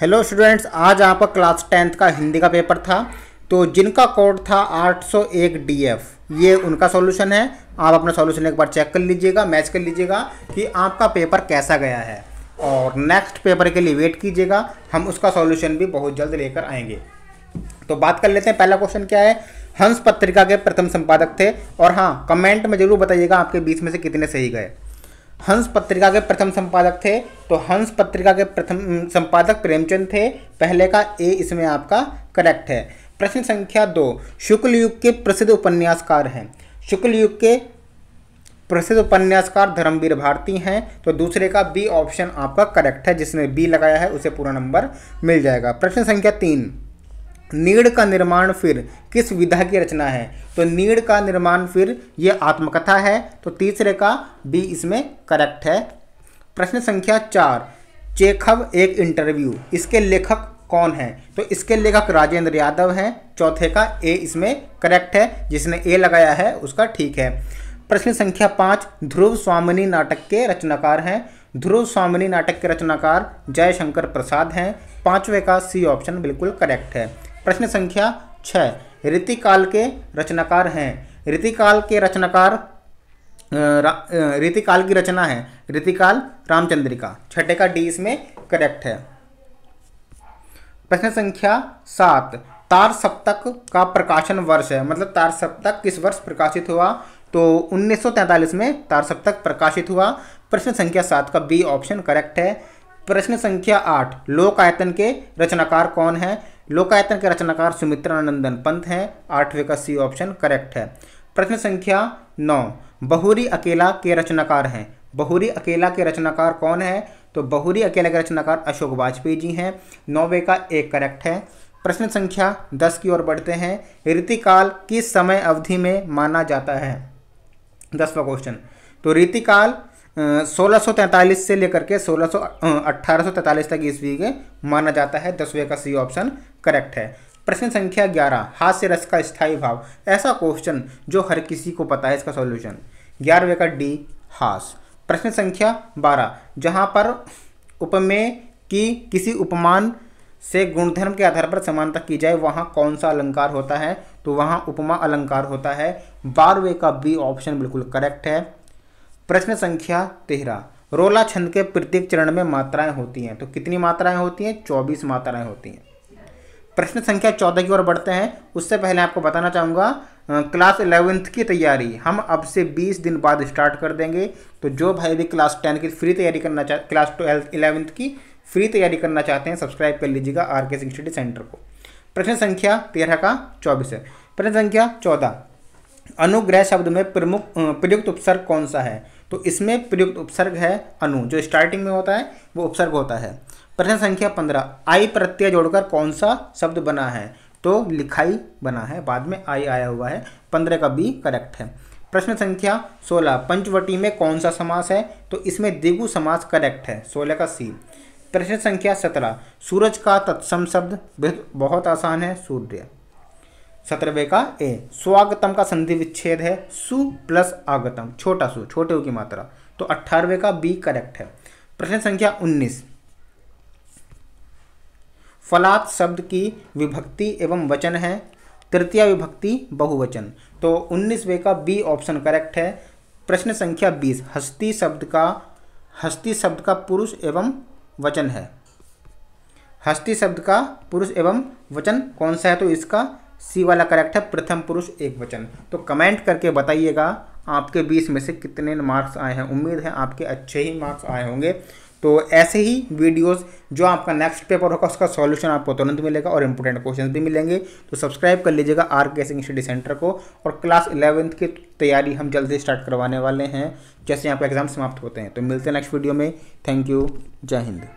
hello students आज आपका class tenth का हिंदी का पेपर था तो जिनका कोड था 801 डीएफ ये उनका सॉल्यूशन है आप अपना सॉल्यूशन एक बार चेक कर लीजिएगा मैच कर लीजिएगा कि आपका पेपर कैसा गया है और नेक्स्ट पेपर के लिए वेट कीजिएगा हम उसका सॉल्यूशन भी बहुत जल्द लेकर आएंगे तो बात कर लेते हैं पहला क्वेश्चन क्या है हंस पत्रिका के प्रथम संपादक थे और हाँ कमेंट में ज़रूर बताइएगा आपके बीच में से कितने सही गए हंस पत्रिका के प्रथम संपादक थे तो हंस पत्रिका के प्रथम संपादक प्रेमचंद थे पहले का ए इसमें आपका करेक्ट है प्रश्न संख्या दो शुक्ल युग के प्रसिद्ध उपन्यासकार हैं शुक्ल युग के प्रसिद्ध उपन्यासकार धर्मवीर भारती हैं तो दूसरे का बी ऑप्शन आपका करेक्ट है जिसने बी लगाया है उसे पूरा नंबर मिल जाएगा प्रश्न संख्या तीन नीड का निर्माण फिर किस विधा की रचना है तो नीड का निर्माण फिर ये आत्मकथा है तो तीसरे का बी इसमें करेक्ट है प्रश्न संख्या चार चेखव एक इंटरव्यू इसके लेखक कौन है तो इसके लेखक राजेंद्र यादव हैं चौथे का ए इसमें करेक्ट है जिसने ए लगाया है उसका ठीक है प्रश्न संख्या पाँच ध्रुव स्वामिनी नाटक के रचनाकार हैं ध्रुव स्वामिनी नाटक के रचनाकार जयशंकर प्रसाद हैं पांचवे का सी ऑप्शन बिल्कुल करेक्ट है प्रश्न संख्या छः रीतिकाल के रचनाकार हैं रीतिकाल के रचनाकार रीतिकाल की रचना है रीतिकाल रामचंद्रिका छठे का डी इसमें करेक्ट है प्रश्न संख्या सात तार सप्तक का प्रकाशन वर्ष है मतलब तार सप्तक किस वर्ष प्रकाशित हुआ तो 1943 में तार सप्तक प्रकाशित हुआ प्रश्न संख्या सात का बी ऑप्शन करेक्ट है प्रश्न संख्या आठ लोक आयतन के रचनाकार कौन है लोकायतन के रचनाकार सुमित्रानंदन पंत हैं आठवें का सी ऑप्शन करेक्ट है प्रश्न संख्या नौ बहुरी अकेला के रचनाकार हैं बहुरी अकेला के रचनाकार कौन है तो बहुरी अकेला के रचनाकार अशोक वाजपेयी जी हैं नौवे का एक करेक्ट है प्रश्न संख्या दस की ओर बढ़ते हैं रीतिकाल किस समय अवधि में माना जाता है दसवा क्वेश्चन तो रीतिकाल 1643 से लेकर के सोलह सौ तक ईस्वी के माना जाता है दसवें का सी ऑप्शन करेक्ट है प्रश्न संख्या ग्यारह हास्य रस का स्थायी भाव ऐसा क्वेश्चन जो हर किसी को पता है इसका सॉल्यूशन ग्यारहवें का डी हास प्रश्न संख्या बारह जहाँ पर उपमेय की किसी उपमान से गुणधर्म के आधार पर समानता की जाए वहाँ कौन सा अलंकार होता है तो वहाँ उपमा अलंकार होता है बारहवें का बी ऑप्शन बिल्कुल करेक्ट है प्रश्न संख्या तेरह रोला छंद के प्रत्येक चरण में मात्राएं होती हैं तो कितनी मात्राएं होती हैं चौबीस मात्राएं होती हैं प्रश्न संख्या चौदह की ओर बढ़ते हैं उससे पहले आपको बताना चाहूँगा क्लास इलेवेंथ की तैयारी हम अब से बीस दिन बाद स्टार्ट कर देंगे तो जो भाई भी क्लास टेन की फ्री तैयारी करना चाह क्लास ट्वेल्थ इलेवेंथ की फ्री तैयारी करना चाहते हैं सब्सक्राइब कर लीजिएगा आर के स्टडी सेंटर को प्रश्न संख्या तेरह का चौबीस है प्रश्न संख्या चौदह अनुग्रह शब्द में प्रमुख प्रयुक्त उपसर्ग कौन सा है तो इसमें प्रयुक्त उपसर्ग है अनु जो स्टार्टिंग में होता है वो उपसर्ग होता है प्रश्न संख्या पंद्रह आई प्रत्यय जोड़कर कौन सा शब्द बना है तो लिखाई बना है बाद में आई आया हुआ है पंद्रह का बी करेक्ट है प्रश्न संख्या सोलह पंचवटी में कौन सा समास है तो इसमें दिगु समास करेक्ट है सोलह का सी प्रश्न संख्या सत्रह सूरज का तत्सम शब्द बहुत आसान है सूर्य सत्रवे का ए स्वागतम का संधि विच्छेद है सु प्लस आगतम छोटा सु छोटे की मात्रा तो अट्ठारहवे का बी करेक्ट है प्रश्न संख्या उन्नीस फलात शब्द की विभक्ति एवं वचन है तृतीय विभक्ति बहुवचन तो उन्नीसवे का बी ऑप्शन करेक्ट है प्रश्न संख्या बीस हस्ती शब्द का हस्ती शब्द का पुरुष एवं वचन है हस्ती शब्द का पुरुष एवं वचन कौन सा है तो इसका सी वाला करेक्ट है प्रथम पुरुष एक वचन तो कमेंट करके बताइएगा आपके बीस में से कितने मार्क्स आए हैं उम्मीद है आपके अच्छे ही मार्क्स आए होंगे तो ऐसे ही वीडियोस जो आपका नेक्स्ट पेपर होगा उसका सॉल्यूशन आपको तुरंत मिलेगा और इंपॉर्टेंट क्वेश्चंस भी मिलेंगे तो सब्सक्राइब कर लीजिएगा आर के सिंह स्टडी सेंटर को और क्लास इलेवेंथ की तैयारी हम जल्दी स्टार्ट करवाने वाले हैं जैसे यहाँ पर एग्जाम समाप्त होते हैं तो मिलते हैं नेक्स्ट वीडियो में थैंक यू जय हिंद